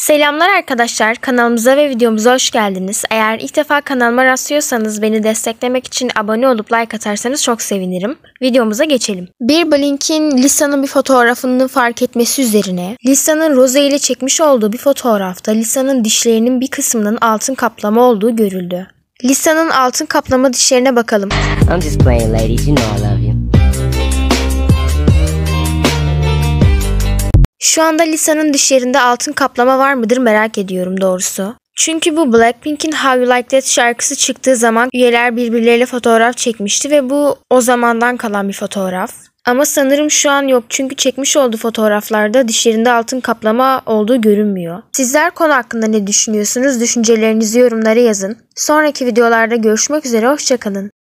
Selamlar arkadaşlar. Kanalımıza ve videomuza hoş geldiniz. Eğer ilk defa kanalıma rastlıyorsanız beni desteklemek için abone olup like atarsanız çok sevinirim. Videomuza geçelim. Bir Blink'in Lisa'nın bir fotoğrafını fark etmesi üzerine Lisa'nın Rose ile çekmiş olduğu bir fotoğrafta Lisa'nın dişlerinin bir kısmının altın kaplama olduğu görüldü. Lisa'nın altın kaplama dişlerine bakalım. I'm just playing ladies, you know I love you. Şu anda Lisa'nın dişlerinde altın kaplama var mıdır merak ediyorum doğrusu. Çünkü bu Blackpink'in How You Like That şarkısı çıktığı zaman üyeler birbirleriyle fotoğraf çekmişti ve bu o zamandan kalan bir fotoğraf. Ama sanırım şu an yok çünkü çekmiş olduğu fotoğraflarda dişlerinde altın kaplama olduğu görünmüyor. Sizler konu hakkında ne düşünüyorsunuz? Düşüncelerinizi yorumlara yazın. Sonraki videolarda görüşmek üzere hoşçakalın.